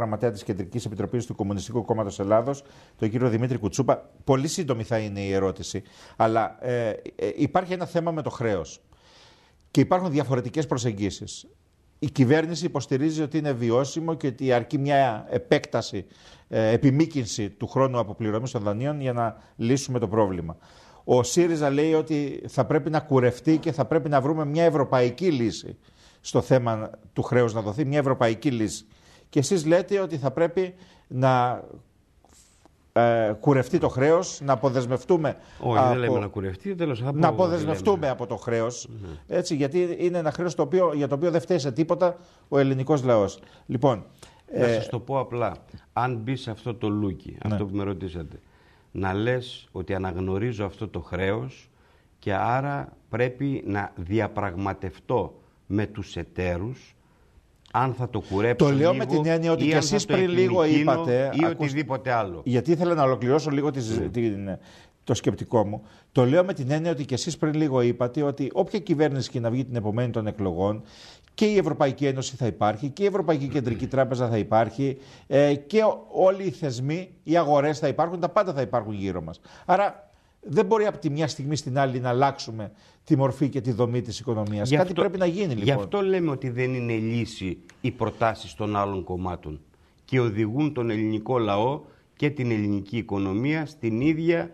γραμματέα της Κεντρικής Επιτροπής του Κομμουνιστικού Κόμματος Ελλάδος, τον κύριο Δημήτρη Κουτσούπα. Πολύ σύντομη θα είναι η ερώτηση, αλλά ε, ε υπάρχει ένα θέμα με το χρέος. Και υπάρχουν διαφορετικές προσεγγίσεις. Η κυβέρνηση υποστηρίζει ότι είναι βιώσιμο και ότι αρκεί μια επέκταση, ε, επιμήκυνση του χρόνου αποπληρωμής των δανείων για να λύσουμε το πρόβλημα. Ο ΣΥΡΙΖΑ λέει ότι θα πρέπει να κουρευτεί και θα πρέπει να βρούμε μια ευρωπαϊκή λύση στο θέμα του χρέους, να δοθεί μια ευρωπαϊκή λύση και εσείς λέτε ότι θα πρέπει να ε, κουρευτεί το χρέος, να αποδεσμευτούμε. Όχι, από... δεν λέμε να κουρευτεί, τέλος, θα Να αποδεσμευτούμε από το χρεο ναι. γιατί είναι ένα χρέος για το οποίο δεν φταίει σε τίποτα ο ελληνικός λαός. Λοιπόν. Να ε, σας το πω απλά. Αν μπει σε αυτό το λούκι, ναι. αυτό που με ρωτήσατε, να λες ότι αναγνωρίζω αυτό το χρέος και άρα πρέπει να διαπραγματευτώ με τους εταίρους αν θα το κουρέψω. Το λέω με την έννοια ότι κι εσεί πριν λίγο είπατε. ή οτιδήποτε άλλο. Γιατί ήθελα να ολοκληρώσω λίγο τις, ναι. την, το σκεπτικό μου. Το λέω με την έννοια ότι κι εσείς πριν λίγο είπατε ότι όποια κυβέρνηση και να βγει την επομένη των εκλογών και η Ευρωπαϊκή Ένωση θα υπάρχει και η Ευρωπαϊκή Κεντρική Τράπεζα θα υπάρχει ε, και όλοι οι θεσμοί, οι αγορές θα υπάρχουν, τα πάντα θα υπάρχουν γύρω μας. Άρα δεν μπορεί από τη μια στιγμή στην άλλη να αλλάξουμε τη μορφή και τη δομή της οικονομίας. Κάτι πρέπει να γίνει λοιπόν. Γι' αυτό λέμε ότι δεν είναι λύση οι προτάσεις των άλλων κομμάτων και οδηγούν τον ελληνικό λαό και την ελληνική οικονομία στην ίδια,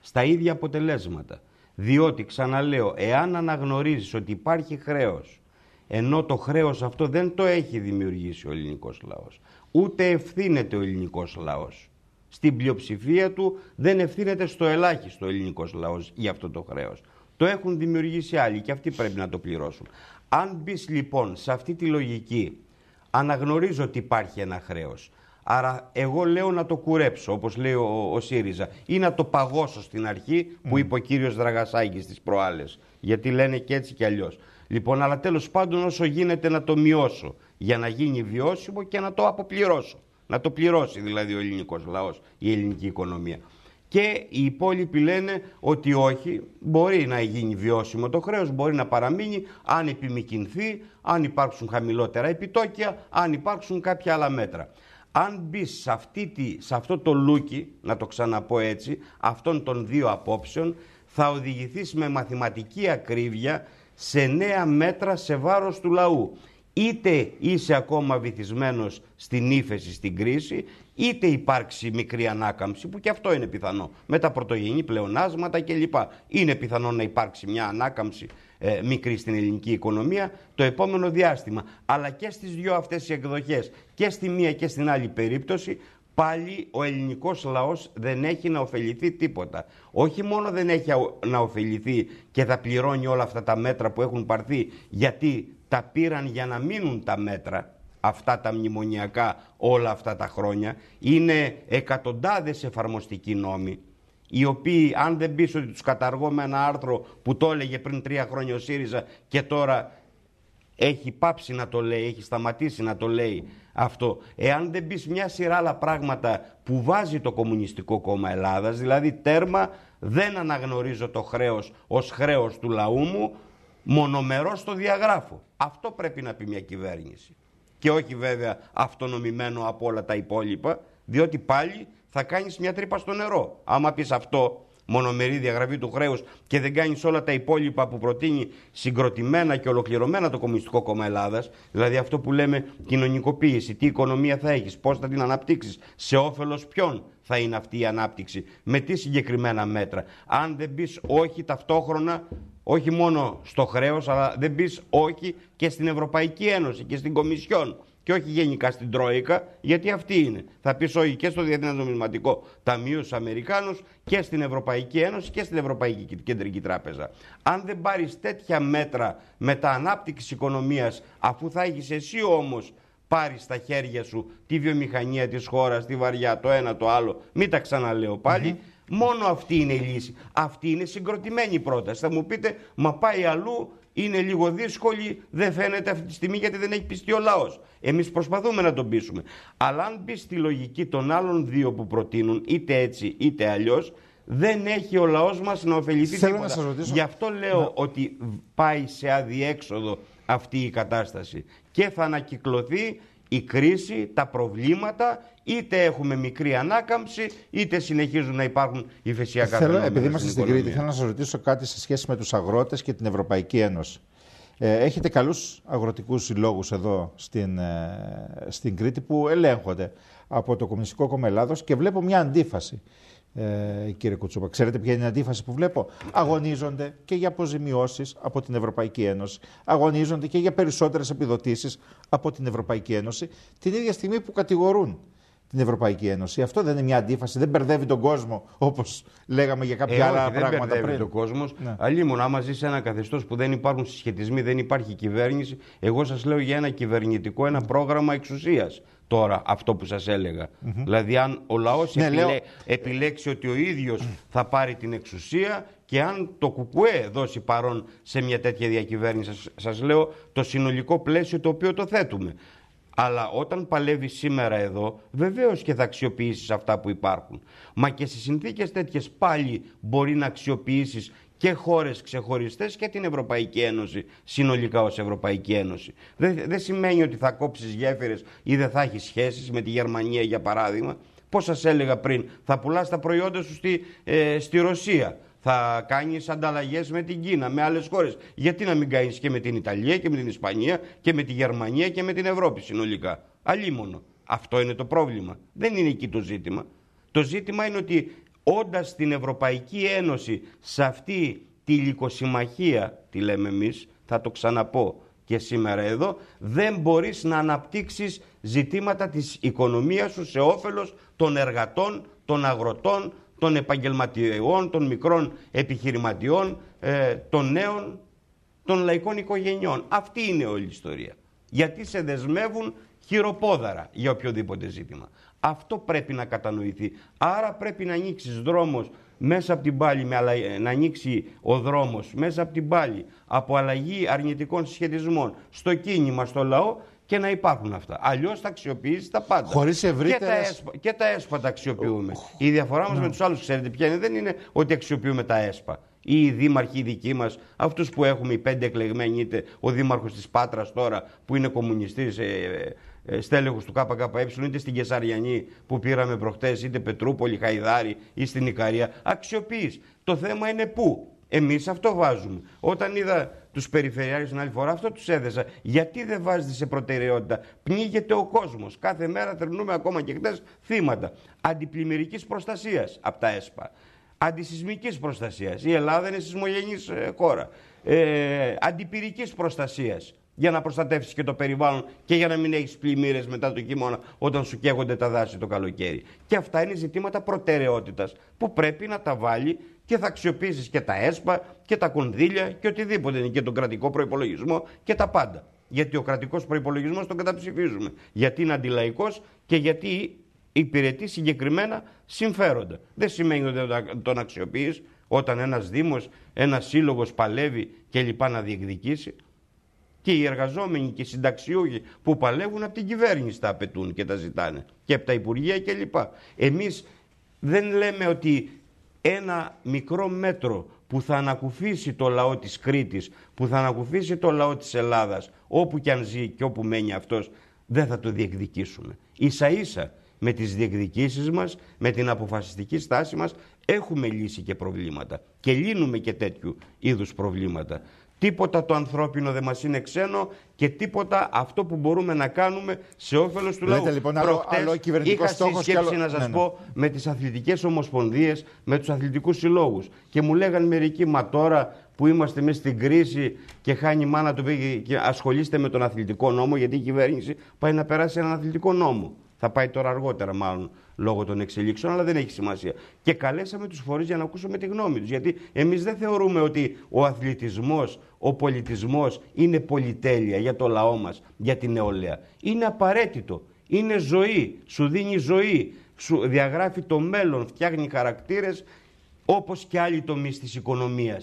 στα ίδια αποτελέσματα. Διότι, ξαναλέω, εάν αναγνωρίζεις ότι υπάρχει χρέος, ενώ το χρέος αυτό δεν το έχει δημιουργήσει ο ελληνικός λαός, ούτε ευθύνεται ο ελληνικός λαός. Στην πλειοψηφία του δεν ευθύνεται στο ελάχιστο ο ελληνικός λαός για αυτό το χρέος. Το έχουν δημιουργήσει άλλοι και αυτοί πρέπει να το πληρώσουν. Αν μπεις λοιπόν σε αυτή τη λογική, αναγνωρίζω ότι υπάρχει ένα χρέος. Άρα εγώ λέω να το κουρέψω, όπως λέει ο, ο ΣΥΡΙΖΑ, ή να το παγώσω στην αρχή, που είπε ο κύριος Δραγασάκης τις προάλλες. γιατί λένε και έτσι και αλλιώς. Λοιπόν, αλλά τέλος πάντων όσο γίνεται να το μειώσω, για να γίνει βιώσιμο και να το αποπληρώσω. Να το πληρώσει δηλαδή ο ελληνικός λαός, η ελληνική οικονομία και οι υπόλοιποι λένε ότι όχι, μπορεί να γίνει βιώσιμο το χρέος, μπορεί να παραμείνει αν επιμηκυνθεί, αν υπάρξουν χαμηλότερα επιτόκια, αν υπάρξουν κάποια άλλα μέτρα. Αν μπει σε, σε αυτό το λούκι, να το ξαναπώ έτσι, αυτών των δύο απόψεων, θα οδηγηθείς με μαθηματική ακρίβεια σε νέα μέτρα σε βάρος του λαού είτε είσαι ακόμα βυθισμένος στην ύφεση, στην κρίση, είτε υπάρξει μικρή ανάκαμψη, που και αυτό είναι πιθανό, με τα πρωτογενή πλεονάσματα κλπ. Είναι πιθανό να υπάρξει μια ανάκαμψη ε, μικρή στην ελληνική οικονομία το επόμενο διάστημα. Αλλά και στις δύο αυτές οι εκδοχές, και στη μία και στην άλλη περίπτωση, πάλι ο ελληνικός λαός δεν έχει να ωφεληθεί τίποτα. Όχι μόνο δεν έχει να ωφεληθεί και θα πληρώνει όλα αυτά τα μέτρα που έχουν πάρθει γιατί τα πήραν για να μείνουν τα μέτρα αυτά τα μνημονιακά όλα αυτά τα χρόνια. Είναι εκατοντάδες εφαρμοστικοί νόμοι οι οποίοι αν δεν πεις ότι τους καταργώ με ένα άρθρο που το έλεγε πριν τρία χρόνια ο ΣΥΡΙΖΑ και τώρα έχει πάψει να το λέει, έχει σταματήσει να το λέει αυτό. Εάν δεν πεις μια σειρά άλλα πράγματα που βάζει το Κομμουνιστικό Κόμμα Ελλάδας, δηλαδή τέρμα δεν αναγνωρίζω το χρέος ως χρέος του λαού μου, μονομερός το διαγράφο Αυτό πρέπει να πει μια κυβέρνηση. Και όχι βέβαια αυτονομημένο από όλα τα υπόλοιπα, διότι πάλι θα κάνεις μια τρύπα στο νερό. Άμα πεις αυτό, μονομερή διαγραφή του χρέους και δεν κάνεις όλα τα υπόλοιπα που προτείνει συγκροτημένα και ολοκληρωμένα το Κομμουνιστικό Κόμμα Ελλάδας, δηλαδή αυτό που λέμε κοινωνικοποίηση, τι οικονομία θα έχεις, πώς θα την αναπτύξεις, σε όφελος ποιον θα είναι αυτή η ανάπτυξη, με τι συγκεκριμένα μέτρα. Αν δεν πεις όχι ταυτόχρονα όχι μόνο στο χρέος, αλλά δεν πεις όχι και στην Ευρωπαϊκή Ένωση και στην Κομισιόν και όχι γενικά στην Τρόικα, γιατί αυτή είναι. Θα πεις όχι και στο Διεθνές Νομισματικό Ταμείο στους Αμερικάνους και στην Ευρωπαϊκή Ένωση και στην Ευρωπαϊκή Κεντρική Τράπεζα. Αν δεν πάρεις τέτοια μέτρα με τα ανάπτυξη οικονομίας, αφού θα έχεις εσύ όμως πάρει στα χέρια σου τη βιομηχανία της χώρας, τη βαριά, το ένα το άλλο, μην τα ξαναλέω πάλι. Μόνο αυτή είναι η λύση. Αυτή είναι συγκροτημένη πρόταση. Θα μου πείτε, μα πάει αλλού, είναι λίγο δύσκολη, δεν φαίνεται αυτή τη στιγμή γιατί δεν έχει πιστεί ο λαός. Εμείς προσπαθούμε να τον πείσουμε. Αλλά αν μπει στη λογική των άλλων δύο που προτείνουν, είτε έτσι είτε αλλιώς, δεν έχει ο λαός μας να ωφεληθεί Θέλω τίποτα. Γι' αυτό λέω ότι πάει σε αδιέξοδο αυτή η κατάσταση. Και θα ανακυκλωθεί η κρίση, τα προβλήματα, είτε έχουμε μικρή ανάκαμψη, είτε συνεχίζουν να υπάρχουν ηφαισιακά θέλω, Επειδή είμαστε στην, Κρήτη, θέλω να σας ρωτήσω κάτι σε σχέση με τους αγρότες και την Ευρωπαϊκή Ένωση. Ε, έχετε καλούς αγροτικούς συλλόγους εδώ στην, ε, στην Κρήτη που ελέγχονται από το Κομμουνιστικό Κόμμα Ελλάδος και βλέπω μια αντίφαση ε, κύριε Κουτσούπα. Ξέρετε ποια είναι η αντίφαση που βλέπω. Αγωνίζονται και για αποζημιώσεις από την Ευρωπαϊκή Ένωση. Αγωνίζονται και για περισσότερες επιδοτήσεις από την Ευρωπαϊκή Ένωση. Την ίδια στιγμή που κατηγορούν την Ευρωπαϊκή Ένωση. Αυτό δεν είναι μια αντίφαση. Δεν μπερδεύει τον κόσμο όπως λέγαμε για κάποια ε, άλλα πράγματα μπερδεύει πριν. τον κόσμος. Ναι. Αλλήμον, άμα ζει σε ένα καθεστώς που δεν υπάρχουν συσχετισμοί, δεν υπάρχει κυβέρνηση. Εγώ σας λέω για ένα κυβερνητικό, ένα πρόγραμμα εξουσίας τώρα αυτό που σας έλεγα. Δηλαδή αν ο λαός ναι, επιλέξει ότι ο ίδιος θα πάρει την εξουσία και αν το ΚΚΕ δώσει παρόν σε μια τέτοια διακυβέρνηση, σας, λέω το συνολικό πλαίσιο το οποίο το θέτουμε. Αλλά όταν παλεύει σήμερα εδώ, βεβαίως και θα αξιοποιήσεις αυτά που υπάρχουν. Μα και σε συνθήκες τέτοιες πάλι μπορεί να αξιοποιήσεις και χώρες ξεχωριστές και την Ευρωπαϊκή Ένωση συνολικά ως Ευρωπαϊκή Ένωση. Δεν, δεν σημαίνει ότι θα κόψεις γέφυρες ή δεν θα έχεις σχέσεις με τη Γερμανία για παράδειγμα. Πώς σας έλεγα πριν, θα πουλάς τα προϊόντα σου στη, ε, στη Ρωσία. Θα κάνεις ανταλλαγές με την Κίνα, με άλλες χώρες. Γιατί να μην κάνεις και με την Ιταλία και με την Ισπανία και με τη Γερμανία και με την Ευρώπη συνολικά. Αλλήμον, Αυτό είναι το πρόβλημα. Δεν είναι εκεί το ζήτημα. Το ζήτημα είναι ότι όντας την Ευρωπαϊκή Ένωση σε αυτή τη λικοσυμμαχία, τη λέμε εμείς, θα το ξαναπώ και σήμερα εδώ, δεν μπορείς να αναπτύξεις ζητήματα της οικονομίας σου σε όφελος των εργατών, των αγροτών, των επαγγελματιών, των μικρών επιχειρηματιών, ε, των νέων, των λαϊκών οικογενειών. Αυτή είναι όλη η ιστορία γιατί σε δεσμεύουν χειροπόδαρα για οποιοδήποτε ζήτημα. Αυτό πρέπει να κατανοηθεί. Άρα πρέπει να ανοίξεις δρόμος μέσα από την πάλη, με αλλα... να ανοίξει ο δρόμος μέσα από την πάλη, από αλλαγή αρνητικών συσχετισμών στο κίνημα, στο λαό και να υπάρχουν αυτά. Αλλιώς θα αξιοποιήσεις τα πάντα. Χωρίς ευρύτερες... και, τα ΕΣΠΑ, τα αξιοποιούμε. Η διαφορά μας ναι. με τους άλλους, ξέρετε ποια είναι, δεν είναι ότι αξιοποιούμε τα ΕΣΠΑ ή οι δήμαρχοι δικοί μας, αυτούς που έχουμε οι πέντε εκλεγμένοι, είτε ο δήμαρχος της Πάτρας τώρα που είναι κομμουνιστής, ε, ε στέλεχος του ΚΚΕ, είτε στην Κεσαριανή που πήραμε προχτές, είτε Πετρούπολη, Χαϊδάρη ή στην Ικαρία. Αξιοποιείς. Το θέμα είναι πού. Εμείς αυτό βάζουμε. Όταν είδα τους περιφερειάρχες την άλλη φορά, αυτό τους έδεσα. Γιατί δεν βάζετε σε προτεραιότητα. Πνίγεται ο κόσμος. Κάθε μέρα θρυνούμε ακόμα και χτε θύματα αντιπλημμυρικής προστασίας από τα ΕΣΠΑ αντισυσμικής προστασίας, Η Ελλάδα είναι σεισμογενής ε, χώρα. Ε, αντιπυρικής προστασίας για να προστατεύσεις και το περιβάλλον και για να μην έχεις πλημμύρες μετά το χειμώνα όταν σου καίγονται τα δάση το καλοκαίρι. Και αυτά είναι ζητήματα προτεραιότητας που πρέπει να τα βάλει και θα αξιοποιήσεις και τα ΕΣΠΑ και τα κονδύλια και οτιδήποτε είναι και τον κρατικό προπολογισμό και τα πάντα. Γιατί ο κρατικός προπολογισμό τον καταψηφίζουμε. Γιατί είναι αντιλαϊκός και γιατί υπηρετεί συγκεκριμένα συμφέροντα. Δεν σημαίνει ότι τον αξιοποιείς όταν ένας δήμος, ένας σύλλογος παλεύει και λοιπά να διεκδικήσει. Και οι εργαζόμενοι και οι συνταξιούχοι που παλεύουν από την κυβέρνηση τα απαιτούν και τα ζητάνε. Και από τα Υπουργεία και λοιπά. Εμείς δεν λέμε ότι ένα μικρό μέτρο που θα ανακουφίσει το λαό της Κρήτης, που θα ανακουφίσει το λαό της Ελλάδας, όπου και αν ζει και όπου μένει αυτός, δεν θα το διεκδικήσουμε. Ίσα ίσα με τις διεκδικήσεις μας, με την αποφασιστική στάση μας, έχουμε λύσει και προβλήματα και λύνουμε και τέτοιου είδους προβλήματα. Τίποτα το ανθρώπινο δεν μας είναι ξένο και τίποτα αυτό που μπορούμε να κάνουμε σε όφελος του λαού. Λοιπόν, άλλο, άλλο Είχα σκέψη να ναι, σας ναι. πω με τις αθλητικές ομοσπονδίες με τους αθλητικούς συλλόγους Και μου λέγαν μερικοί, μα τώρα που είμαστε μέσα στην κρίση και χάνει η μάνα του και ασχολείστε με τον αθλητικό νόμο, γιατί η κυβέρνηση πάει να περάσει έναν αθλητικό νόμο. Θα πάει τώρα αργότερα, μάλλον λόγω των εξελίξεων, αλλά δεν έχει σημασία. Και καλέσαμε τους φορείς για να ακούσουμε τη γνώμη τους. Γιατί εμείς δεν θεωρούμε ότι ο αθλητισμός, ο πολιτισμός είναι πολυτέλεια για το λαό μας, για την νεολαία. Είναι απαραίτητο. Είναι ζωή. Σου δίνει ζωή. Σου διαγράφει το μέλλον, φτιάχνει χαρακτήρες όπως και άλλοι τομείς της οικονομίας.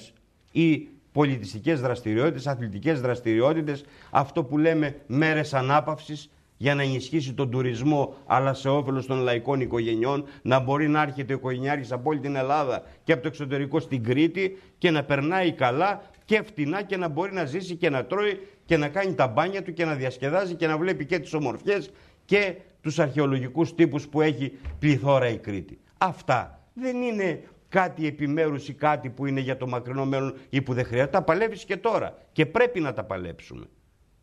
Οι πολιτιστικές δραστηριότητες, αθλητικές δραστηριότητες, αυτό που λέμε μέρες ανάπαυσης για να ενισχύσει τον τουρισμό, αλλά σε όφελος των λαϊκών οικογενειών, να μπορεί να έρχεται ο οικογενειάρχης από όλη την Ελλάδα και από το εξωτερικό στην Κρήτη και να περνάει καλά και φτηνά και να μπορεί να ζήσει και να τρώει και να κάνει τα μπάνια του και να διασκεδάζει και να βλέπει και τις ομορφιές και τους αρχαιολογικούς τύπους που έχει πληθώρα η Κρήτη. Αυτά δεν είναι κάτι επιμέρους ή κάτι που είναι για το μακρινό μέλλον ή που δεν χρειάζεται. Τα παλεύεις και τώρα και πρέπει να τα παλέψουμε.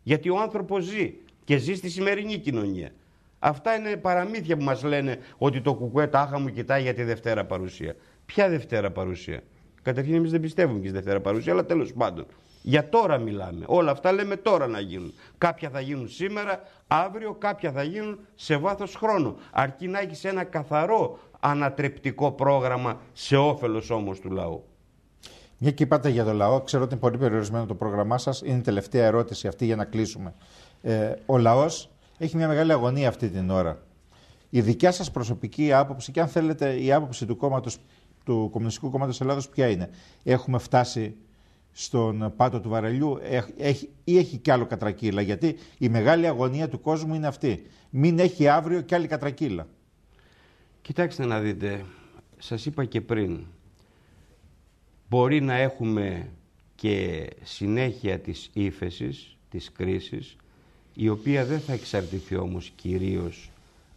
Γιατί ο άνθρωπος ζει και ζει στη σημερινή κοινωνία. Αυτά είναι παραμύθια που μας λένε ότι το κουκουέ τάχα μου κοιτάει για τη Δευτέρα παρουσία. Ποια Δευτέρα παρουσία. Καταρχήν εμείς δεν πιστεύουμε και στη Δευτέρα παρουσία, αλλά τέλος πάντων. Για τώρα μιλάμε. Όλα αυτά λέμε τώρα να γίνουν. Κάποια θα γίνουν σήμερα, αύριο, κάποια θα γίνουν σε βάθος χρόνου. Αρκεί να έχεις ένα καθαρό ανατρεπτικό πρόγραμμα σε όφελος όμως του λαού. Μια και είπατε για το λαό, ξέρω ότι είναι πολύ περιορισμένο το πρόγραμμά σας. Είναι η τελευταία ερώτηση αυτή για να κλείσουμε. Ε, ο λαός έχει μια μεγάλη αγωνία αυτή την ώρα. Η δικιά σας προσωπική άποψη, και αν θέλετε η άποψη του, κόμματος, του Κομμουνιστικού Κόμματος Ελλάδος, ποια είναι. Έχουμε φτάσει στον πάτο του βαρελιού έχει, ή έχει κι άλλο κατρακύλα. Γιατί η μεγάλη αγωνία του κόσμου είναι αυτή. Μην έχει αύριο κι άλλη κατρακύλα. Κοιτάξτε να δείτε. Σας είπα και πριν μπορεί να έχουμε και συνέχεια της ύφεσης, της κρίσης, η οποία δεν θα εξαρτηθεί όμως κυρίως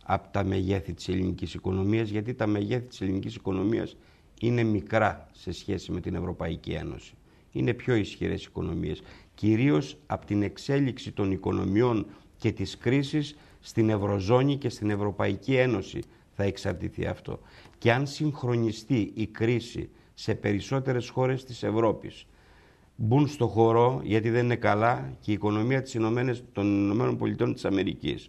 από τα μεγέθη της ελληνικής οικονομίας, γιατί τα μεγέθη της ελληνικής οικονομίας είναι μικρά σε σχέση με την Ευρωπαϊκή Ένωση. Είναι πιο ισχυρές οικονομίες, κυρίως από την εξέλιξη των οικονομιών και της κρίσης στην Ευρωζώνη και στην Ευρωπαϊκή Ένωση θα εξαρτηθεί αυτό. Και αν συγχρονιστεί η κρίση σε περισσότερες χώρες της Ευρώπης. Μπουν στο χώρο γιατί δεν είναι καλά και η οικονομία της Ηνωμένες, των Ηνωμένων Πολιτών της Αμερικής.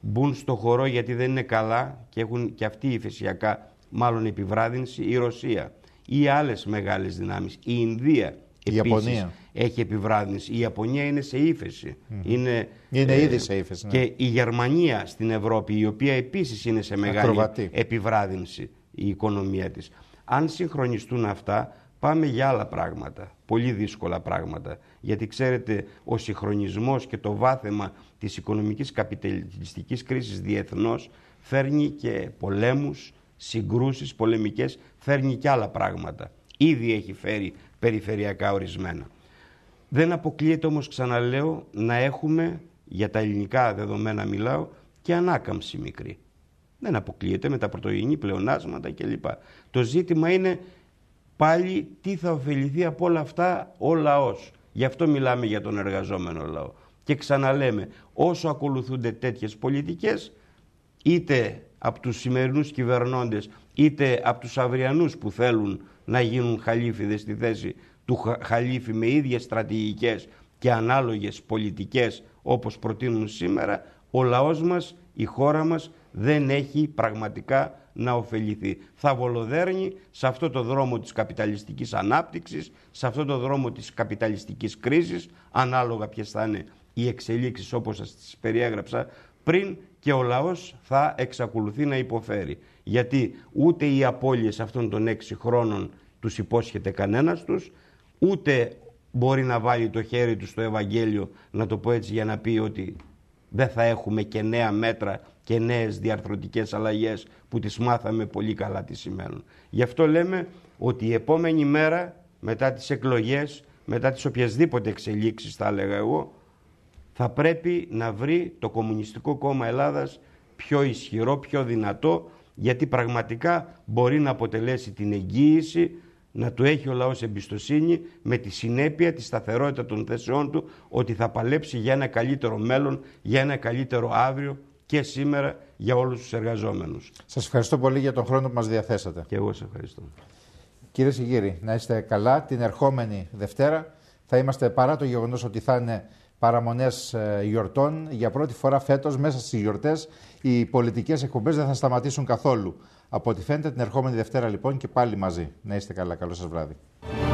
Μπουν στο χώρο γιατί δεν είναι καλά και έχουν και αυτοί φυσιακά, μάλλον επιβράδυνση η Ρωσία ή άλλες μεγάλες δυνάμεις. Η Ινδία Επίσης, η Ιαπωνία. Ιαπωνία είναι σε ύφεση. Είναι, είναι ε, ήδη σε ύφεση. Ναι. Και η Γερμανία στην Ευρώπη, η οποία επίσης είναι σε μεγάλη Ακροβατή. επιβράδυνση η οικονομία της. Αν συγχρονιστούν αυτά, πάμε για άλλα πράγματα, πολύ δύσκολα πράγματα. Γιατί ξέρετε, ο συγχρονισμός και το βάθεμα της οικονομικής καπιταλιστικής κρίσης διεθνώς φέρνει και πολέμους, συγκρούσεις πολεμικές, φέρνει και άλλα πράγματα. Ήδη έχει φέρει περιφερειακά ορισμένα. Δεν αποκλείεται όμως, ξαναλέω, να έχουμε, για τα ελληνικά δεδομένα μιλάω, και ανάκαμψη μικρή. Δεν αποκλείεται με τα πρωτογενή πλεονάσματα κλπ. Το ζήτημα είναι πάλι τι θα ωφεληθεί από όλα αυτά ο λαός. Γι' αυτό μιλάμε για τον εργαζόμενο λαό. Και ξαναλέμε, όσο ακολουθούνται τέτοιες πολιτικές, είτε από τους σημερινούς κυβερνώντες, είτε από τους αυριανούς που θέλουν να γίνουν χαλίφιδες στη θέση του χαλίφι με ίδιες στρατηγικές και ανάλογες πολιτικές όπως προτείνουν σήμερα, ο λαός μας, η χώρα μας δεν έχει πραγματικά να ωφεληθεί. Θα βολοδέρνει σε αυτό το δρόμο της καπιταλιστικής ανάπτυξης, σε αυτό το δρόμο της καπιταλιστικής κρίσης, ανάλογα ποιες θα είναι οι εξελίξεις όπως σας τις περιέγραψα πριν και ο λαός θα εξακολουθεί να υποφέρει. Γιατί ούτε οι απώλειες αυτών των έξι χρόνων τους υπόσχεται κανένας τους, ούτε μπορεί να βάλει το χέρι του στο Ευαγγέλιο, να το πω έτσι για να πει ότι δεν θα έχουμε και νέα μέτρα και νέες διαρθρωτικές αλλαγές που τις μάθαμε πολύ καλά τι σημαίνουν. Γι' αυτό λέμε ότι η επόμενη μέρα μετά τις εκλογές, μετά τις οποιασδήποτε εξελίξεις θα έλεγα εγώ, θα πρέπει να βρει το Κομμουνιστικό Κόμμα Ελλάδας πιο ισχυρό, πιο δυνατό, γιατί πραγματικά μπορεί να αποτελέσει την εγγύηση να του έχει ο λαός εμπιστοσύνη με τη συνέπεια, τη σταθερότητα των θέσεών του ότι θα παλέψει για ένα καλύτερο μέλλον, για ένα καλύτερο αύριο και σήμερα για όλους τους εργαζόμενους. Σας ευχαριστώ πολύ για τον χρόνο που μας διαθέσατε. Και εγώ σας ευχαριστώ. Κύριε κύριοι, να είστε καλά. Την ερχόμενη Δευτέρα θα είμαστε παρά το γεγονός ότι θα είναι παραμονές ε, γιορτών. Για πρώτη φορά φέτος μέσα στις γιορτές οι πολιτικές εκπομπές δεν θα σταματήσουν καθόλου. Από ό,τι φαίνεται την ερχόμενη Δευτέρα λοιπόν και πάλι μαζί. Να είστε καλά. Καλό σας βράδυ.